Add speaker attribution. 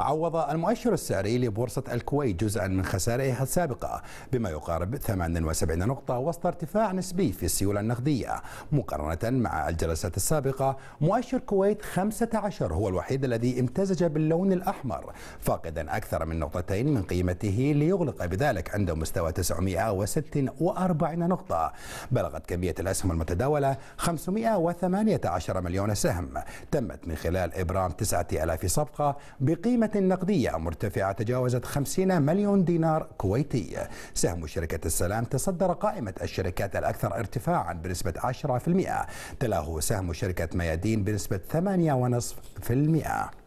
Speaker 1: عوض المؤشر السعري لبورصة الكويت جزءا من خسائرها السابقة بما يقارب 78 نقطة وسط ارتفاع نسبي في السيولة النقدية مقارنة مع الجلسات السابقة مؤشر كويت 15 هو الوحيد الذي امتزج باللون الأحمر فاقدا أكثر من نقطتين من قيمته ليغلق بذلك عند مستوى 946 نقطة بلغت كمية الأسهم المتداولة 518 مليون سهم تمت من خلال إبرام 9000 صفقة بقيمة قيمة نقدية مرتفعة تجاوزت 50 مليون دينار كويتي سهم شركة السلام تصدر قائمة الشركات الأكثر ارتفاعا بنسبة 10% تلاه سهم شركة ميادين بنسبة 8.5%